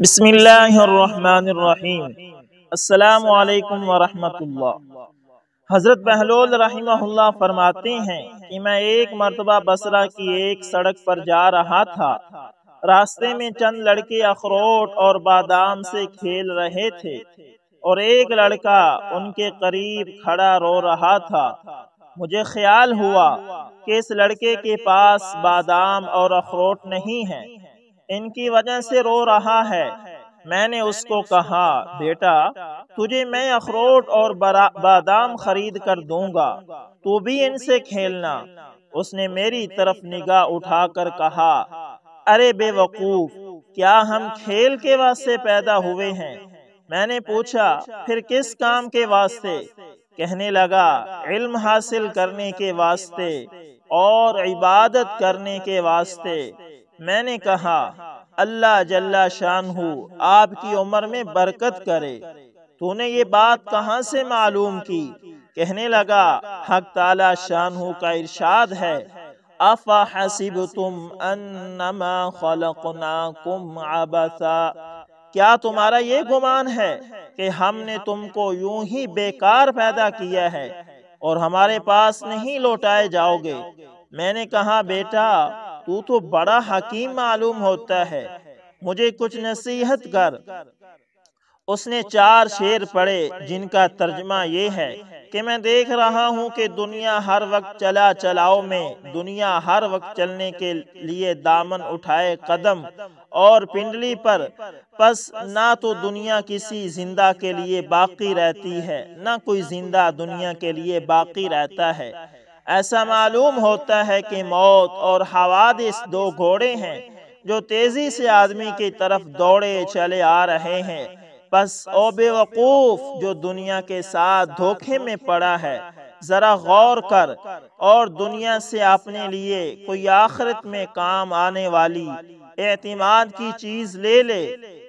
बिसमीम् हज़रत बहलोल रही फरमाते हैं कि मैं एक मरतबा बसरा की एक सड़क पर जा रहा था रास्ते में चंद लड़के अखरोट और बादाम से खेल रहे थे और एक लड़का उनके करीब खड़ा रो रहा था मुझे ख्याल हुआ कि इस लड़के के पास बादाम और अखरोट नहीं है इनकी वजह से रो रहा है मैंने उसको कहा बेटा तुझे मैं अखरोट और बादाम खरीद कर दूंगा तू भी इनसे खेलना उसने मेरी तरफ निगाह उठाकर कहा अरे बेवकूफ क्या हम खेल के वास्ते पैदा हुए हैं मैंने पूछा फिर किस काम के वास्ते कहने लगा इल्म हासिल करने के वास्ते और इबादत करने के वास्ते मैंने कहा अल्लाह जल्ला शान हो आपकी उम्र में बरकत करे तूने ये बात कहाँ से मालूम की कहने लगा हक ताला शान हो का इरशाद है अफा हसीब तुम क्या तुम्हारा ये गुमान है कि हमने तुमको यूं ही बेकार पैदा किया है और हमारे पास नहीं लौटाए जाओगे मैंने कहा बेटा तू तो बड़ा हकीम मालूम होता है मुझे कुछ नसीहत कर उसने चार शेर पढ़े जिनका तर्जमा ये है कि मैं देख रहा हूँ कि दुनिया हर वक्त चला चलाओ में दुनिया हर वक्त चलने के लिए दामन उठाए कदम और पिंडली पर बस ना तो दुनिया किसी जिंदा के लिए बाकी रहती है ना कोई जिंदा दुनिया के लिए बाकी रहता है ऐसा मालूम होता है कि मौत और हवादिस दो घोड़े हैं जो तेजी से आदमी की तरफ दौड़े चले आ रहे हैं बस ओ बेवकूफ जो दुनिया के साथ धोखे में पड़ा है जरा गौर कर और दुनिया से अपने लिए कोई आखिरत में काम आने वाली एतमाद की चीज ले ले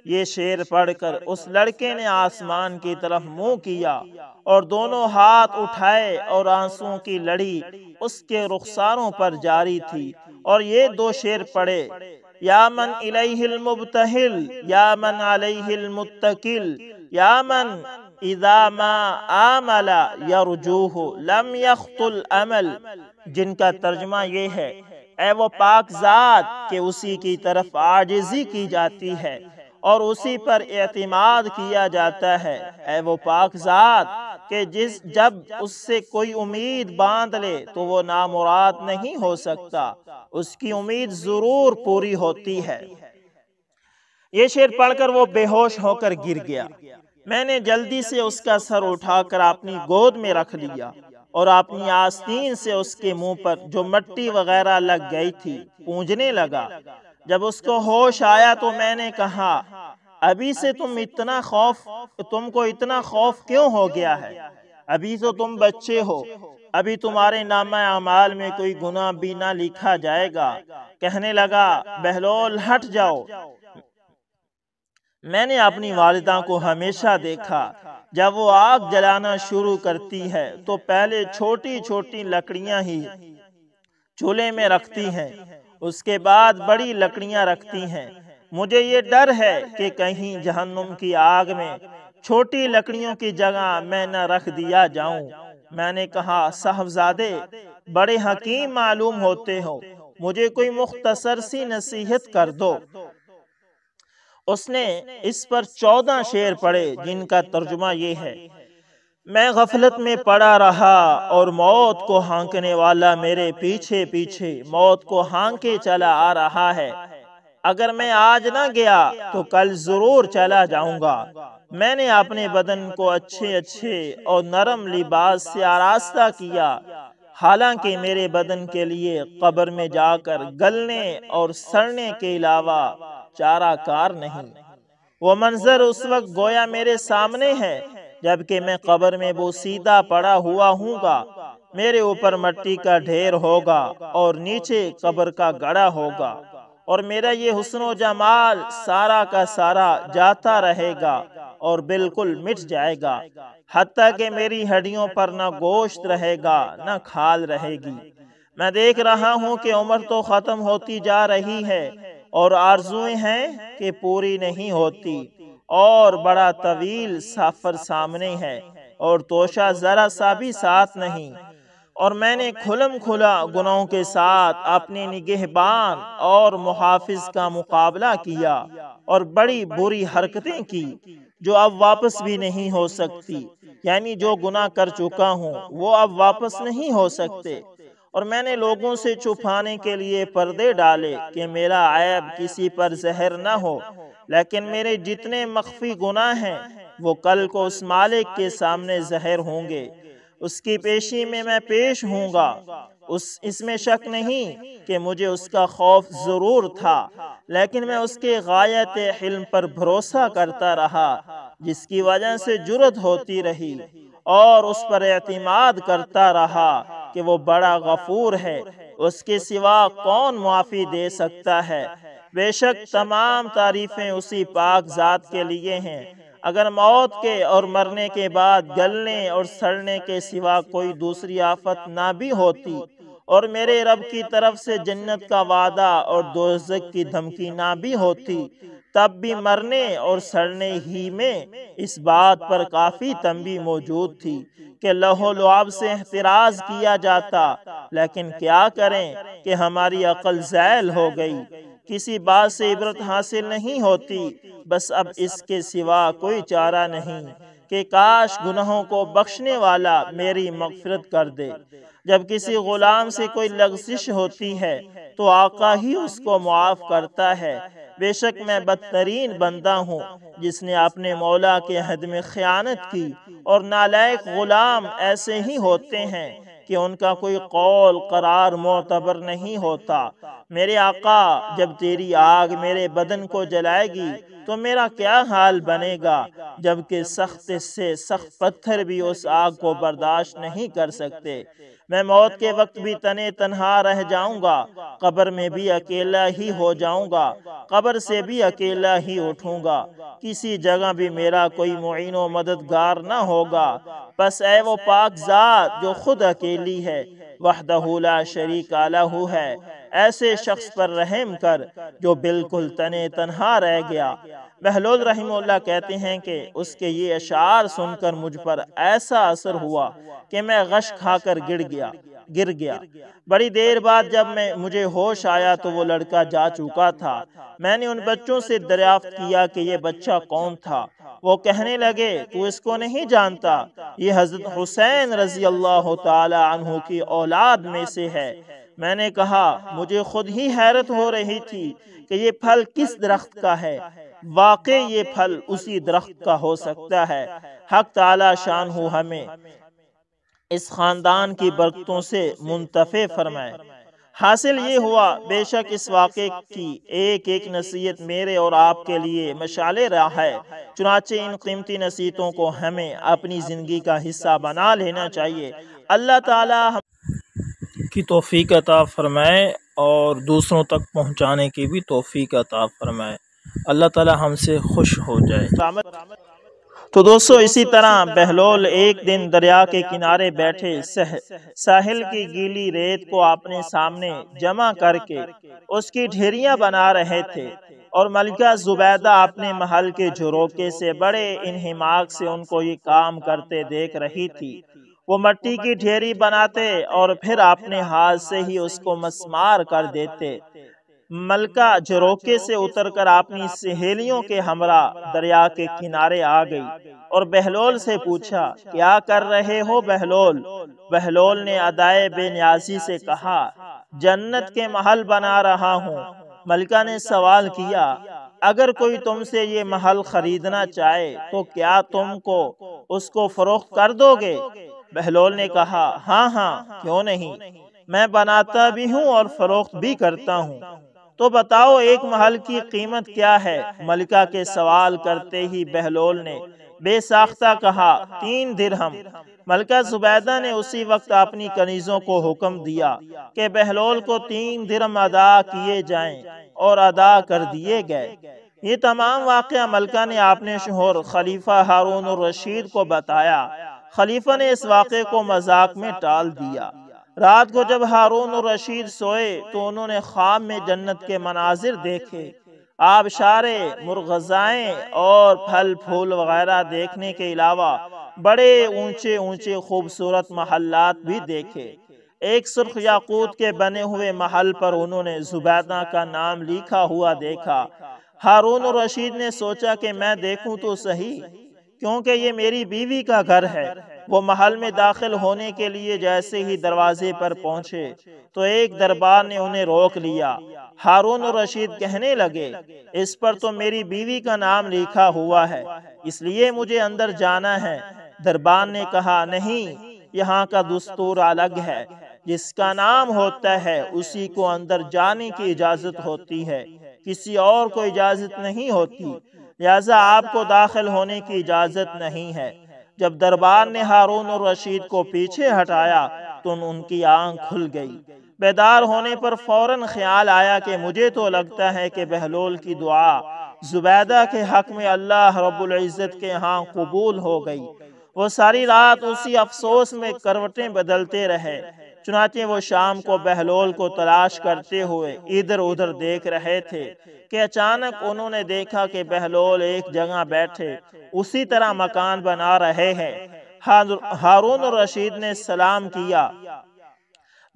ये शेर पढ़कर उस लड़के ने आसमान की तरफ मुंह किया और दोनों हाथ उठाए और आंसुओं की लड़ी उसके रुखसारों पर जारी थी और ये दो शेर पढ़े या मन इलहिल मुबतहिल या मन अलैहिल मुतकिल या मन इदामा आमला यरजूहु लम यख्तुल अमल जिनका तर्जमा ये है ए वो पाक जात के उसी की तरफ आजिजी की जाती है और उसी पर एतमाद किया जाता है ऐ वो पाक ज़ात जिस जब उससे कोई उम्मीद बांध ले तो वो नामुराद नहीं हो सकता उसकी उम्मीद ज़रूर पूरी होती है ये शेर पढ़कर वो बेहोश होकर गिर गया मैंने जल्दी से उसका सर उठाकर अपनी गोद में रख लिया और अपनी आस्तीन से उसके मुंह पर जो मट्टी वगैरह लग गई थी पूंजने लगा जब उसको होश आया तो मैंने कहा अभी से तुम इतना खौफ तुमको इतना खौफ क्यों हो गया है अभी तो तुम बच्चे हो अभी तुम्हारे नामा अमाल में कोई गुना भी ना लिखा जाएगा कहने लगा बहलोल हट जाओ मैंने अपनी वालदा को हमेशा देखा जब वो आग जलाना शुरू करती है तो, तो पहले छोटी छोटी लकड़ियां ही चूल्हे में रखती हैं उसके बाद बड़ी लकड़ियां रखती हैं मुझे ये डर है कि कहीं जहन्नुम की आग में छोटी लकड़ियों की जगह मैं न रख दिया जाऊं मैंने कहा साहबजादे बड़े हकीम मालूम होते हो मुझे कोई मुख्तसर सी नसीहत कर दो उसने इस पर चौदह शेर पढ़े जिनका तर्जुमा ये है मैं गफलत में पड़ा रहा और मौत को हाँकने वाला मेरे पीछे पीछे मौत को हांके चला आ रहा है अगर मैं आज ना गया तो कल जरूर चला जाऊंगा मैंने अपने बदन को अच्छे अच्छे और नरम लिबास से आरास्ता किया हालांकि मेरे बदन के लिए कब्र में जाकर गलने और सड़ने के अलावा चारा कार नहीं वो मंजर उस वक्त गोया मेरे सामने है जबकि मैं कब्र में वो सीधा पड़ा हुआ हूँगा मेरे ऊपर मट्टी का ढेर होगा और नीचे कब्र का गड़ा होगा और मेरा ये हुसन जमाल सारा का सारा जाता रहेगा और बिल्कुल मिट जाएगा हती के मेरी हड्डियों पर ना गोश्त रहेगा ना खाल रहेगी मैं देख रहा हूँ कि उम्र तो ख़त्म होती जा रही है और आरजुएं हैं कि पूरी नहीं होती और बड़ा तवील सफर सामने है और तोशा जरा सा भी साथ नहीं और मैंने खुलम खुला गुनाहों के साथ अपने निगहबान और मुहाफिज का मुकाबला किया और बड़ी बुरी हरकतें की जो अब वापस भी नहीं हो सकती यानी जो गुनाह कर चुका हूँ वो अब वापस नहीं हो सकते और मैंने लोगों से छुपाने के लिए पर्दे डाले कि मेरा ऐब किसी पर जहर न हो लेकिन मेरे जितने मख्फी गुनाह हैं वो कल को उस मालिक के सामने जहर होंगे उसकी पेशी में मैं पेश होऊंगा उस इसमें शक नहीं कि मुझे उसका खौफ ज़रूर था लेकिन मैं उसके गायत हिल्म पर भरोसा करता रहा जिसकी वजह से जुरत होती रही और उस पर एतमाद करता रहा कि वो बड़ा गफूर है उसके सिवा कौन मुआफ़ी दे सकता है बेशक तमाम तारीफ़ें उसी पाक ज़ात के लिए हैं अगर मौत के और मरने के बाद गलने और सड़ने के सिवा कोई दूसरी आफत ना भी होती और मेरे रब की तरफ से जन्नत का वादा और दोजक की धमकी ना भी होती तब भी मरने और सड़ने ही में इस बात पर काफ़ी तंबी मौजूद थी कि लहो लुआब से एहतराज किया जाता लेकिन क्या करें कि हमारी अकल जैल हो गई किसी बात से इबरत हासिल नहीं होती बस अब इसके सिवा कोई चारा नहीं कि काश गुनाहों को बख्शने वाला मेरी मगफरत कर दे जब किसी गुलाम से कोई लग्जिश होती है तो आका ही उसको मुआफ़ करता है बेशक मैं बदतरीन बंदा हूँ जिसने अपने मौला के हद में ख़यानत की और नालायक गुलाम ऐसे ही होते हैं कि उनका कोई कौल करार मोतबर नहीं होता मेरे आका जब तेरी आग मेरे बदन को जलाएगी तो मेरा क्या हाल बनेगा जबकि सख्त से सख्त पत्थर भी उस आग को बर्दाश्त नहीं कर सकते मैं मौत के वक्त भी तने तनहा रह जाऊंगा कब्र में भी अकेला ही हो जाऊंगा कब्र से भी अकेला ही उठूंगा किसी जगह भी मेरा कोई मुइन मददगार न होगा बस ए वो पाक जात जो खुद अकेली है वहदहूला शरीक हु है ऐसे शख्स पर रहम कर जो बिल्कुल तने तनहा रह गया बहलोल रहीमल्ला कहते हैं कि उसके ये अशार सुनकर मुझ पर ऐसा असर हुआ कि मैं गश खाकर गिर गया गिर गया बड़ी देर बाद जब मैं मुझे होश आया तो वो लड़का जा चुका था मैंने उन बच्चों से दरियाफ्त किया कि ये बच्चा कौन था वो कहने लगे तू इसको नहीं जानता ये हजरत हुसैन रजी अल्लाह तहु की औलाद में से है मैंने कहा मुझे खुद ही हैरत हो रही थी कि ये फल किस दरख्त का है वाकई ये फल उसी दरख्त का हो सकता है हक ताला शान हो हमें इस खानदान की बरकतों से मुंतफे फरमाए हासिल ये हुआ बेशक इस वाक़े की एक एक नसीहत मेरे और आपके लिए मशाल रहा है चुनाचे इन कीमती नसीहतों को हमें अपनी ज़िंदगी का हिस्सा बना लेना चाहिए अल्लाह ताला हम की तोफ़ी अता फ़रमाए और दूसरों तक पहुँचाने की भी तोफ़ी अता फ़रमाए अल्लाह ताला हमसे खुश हो जाए तो दोस्तों इसी तरह बहलोल एक दिन दरिया के किनारे बैठे सह, साहिल की गीली रेत को अपने सामने जमा करके उसकी ढेरियां बना रहे थे और मलिका जुबैदा अपने महल के झुरोके से बड़े इनहिमाक से उनको ये काम करते देख रही थी वो मट्टी की ढेरी बनाते और फिर अपने हाथ से ही उसको मस्मार कर देते मलका झरोके से उतरकर अपनी सहेलियों के हमरा दरिया के किनारे आ गई और बहलोल से पूछा क्या कर रहे हो बहलोल बहलोल ने अदाए बेन्याजी से कहा जन्नत के महल बना रहा हूँ मलका ने सवाल किया अगर कोई तुमसे ये महल खरीदना चाहे तो क्या तुमको उसको फरोख कर दोगे बहलोल ने कहा हाँ हाँ क्यों नहीं मैं बनाता भी हूँ और फरोख्त भी करता हूँ तो बताओ एक महल की कीमत क्या है मलिका के सवाल करते ही बहलोल ने बेसाख्ता कहा तीन दिरहम मलका जुबैदा ने उसी वक्त अपनी कनीजों को हुक्म दिया कि बहलोल को तीन दिरम अदा किए जाएं और अदा कर दिए गए ये तमाम वाक़ मलका ने अपने शोहर खलीफा हारून रशीद को बताया खलीफा ने इस वाक़े को मजाक में टाल दिया रात को जब हारून और रशीद सोए तो उन्होंने तो ख्वाब में जन्नत के मनाजिर देखे आबशारे मुरगजाएं और फल फूल वगैरह देखने के अलावा बड़े ऊंचे ऊंचे खूबसूरत महल्लात भी देखे एक सुर्ख याकूत के बने हुए महल पर उन्होंने जुबैदा का नाम लिखा हुआ देखा हारून और रशीद ने सोचा कि मैं देखूं तो, तो सही क्योंकि ये मेरी बीवी का घर है वो महल में दाखिल होने के लिए जैसे ही दरवाजे पर पहुंचे तो एक दरबार ने उन्हें रोक लिया हारून और रशीद कहने लगे इस पर तो मेरी बीवी का नाम लिखा हुआ है इसलिए मुझे अंदर जाना है दरबार ने कहा नहीं यहाँ का दस्तूर अलग है जिसका नाम होता है उसी को अंदर जाने की इजाजत होती है किसी और को इजाजत नहीं होती लिहाजा आपको दाखिल होने की इजाज़त नहीं है जब दरबार ने हारून और रशीद को पीछे हटाया तो उनकी आंख खुल गई बेदार होने पर फौरन ख्याल आया कि मुझे तो लगता है कि बहलोल की दुआ जुबैदा के हक में अल्लाह इज़्ज़त के यहाँ कबूल हो गई वो सारी रात उसी अफसोस में करवटें बदलते रहे चुनाचे वो शाम को बहलोल को तलाश करते हुए इधर उधर देख रहे थे कि अचानक उन्होंने देखा कि बहलोल एक जगह बैठे उसी तरह मकान बना रहे हैं हारून रशीद ने सलाम किया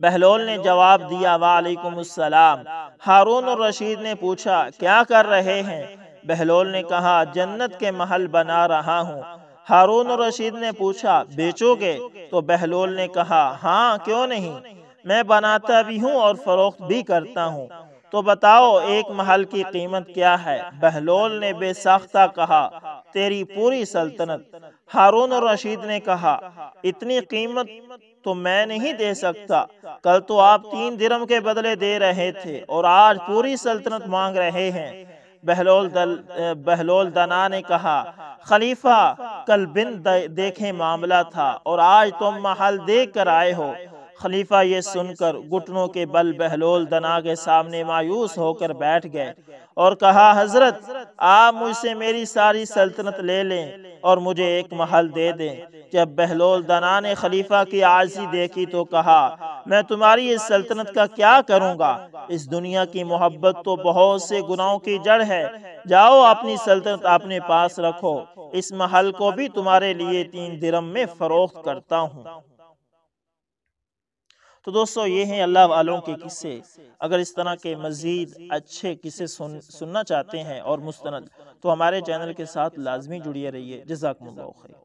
बहलोल ने जवाब दिया वालेकुम सलाम हारून रशीद ने पूछा क्या कर रहे हैं बहलोल ने कहा जन्नत के महल बना रहा हूँ हारून रशीद ने पूछा बेचोगे तो बहलोल ने कहा हाँ क्यों नहीं मैं बनाता भी हूँ और फरोख्त भी करता हूँ तो बताओ एक महल की कीमत क्या है बहलोल ने बेसाख्ता कहा तेरी पूरी सल्तनत हारून और रशीद ने कहा इतनी कीमत तो मैं नहीं दे सकता कल तो आप तीन दिरम के बदले दे रहे थे और आज पूरी सल्तनत मांग रहे हैं बहलोल दल बहलोल दना ने कहा खलीफा कल बिन देखे मामला था और आज तुम महल देख कर आए हो खलीफा ये सुनकर घुटनों के बल बहलोल दना के सामने मायूस होकर बैठ गए और कहा हजरत आप मुझसे मेरी सारी सल्तनत ले लें और मुझे एक महल दे दें जब बहलोल दना ने खलीफा की आजी देखी तो कहा मैं तुम्हारी इस सल्तनत का क्या करूँगा इस दुनिया की मोहब्बत तो बहुत से गुनाहों की जड़ है जाओ अपनी सल्तनत अपने पास रखो इस महल को भी तुम्हारे लिए तीन दिरम में फरोख्त करता हूँ तो दोस्तों ये हैं अल्लाह वालों के किस्से अगर इस तरह के मज़ीद अच्छे किस्से सुन सुनना चाहते हैं और मुस्त तो हमारे चैनल के साथ लाजमी जुड़िए रहिए जजाकम्ला